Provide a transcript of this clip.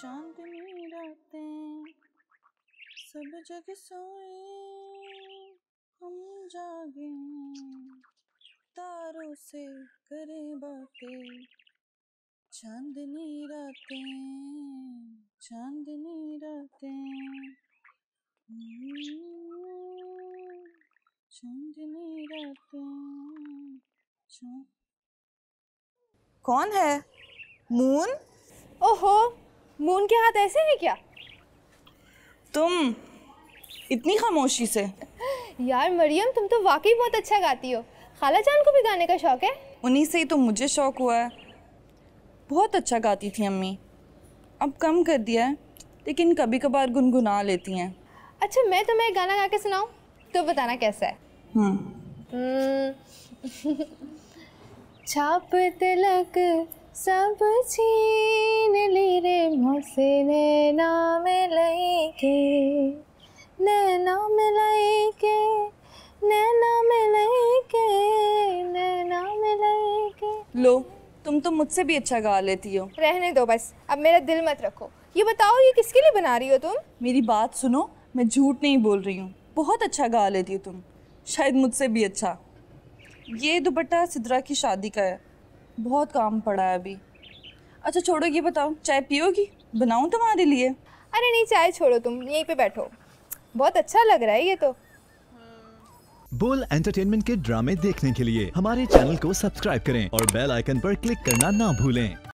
चांदनी रातें सब जग सोए हम जागे तारों से करें बातें चांदनी रातें चांदनी रातें हम्म, चांदनी रातें कौन है मून ओहो मून के हाथ ऐसे हैं क्या तुम इतनी खामोशी से यार मरियम तुम तो वाकई बहुत अच्छा गाती हो खाला जान को भी गाने का शौक है उन्हीं से ही तो मुझे शौक हुआ है बहुत अच्छा गाती थी अम्मी अब कम कर दिया है लेकिन कभी कभार गुनगुना लेती हैं अच्छा मैं तुम्हें एक गाना गा के सुनाऊँ तो बताना कैसा है हम्म। हम्म। छाप तिलक सब छीन ली रे मुझसे नैना मिलाई के नैना मिलाई के नैना मिलाई के नैना मिलाई के लो तुम तो मुझसे भी अच्छा गा लेती हो रहने दो बस अब मेरा दिल मत रखो ये बताओ ये किसके लिए बना रही हो तुम मेरी बात सुनो मैं झूठ नहीं बोल रही हूँ बहुत अच्छा गा लेती हो तुम शायद मुझसे भी अच्छा ये दुपट्टा सिद्रा की शादी का है बहुत काम पड़ा है अभी अच्छा छोड़ो ये बताओ चाय पियोगी बनाऊँ तुम्हारे लिए अरे नहीं चाय छोड़ो तुम यहीं पे बैठो बहुत अच्छा लग रहा है ये तो बोल एंटरटेनमेंट के ड्रामे देखने के लिए हमारे चैनल को सब्सक्राइब करें और बेल आइकन पर क्लिक करना ना भूलें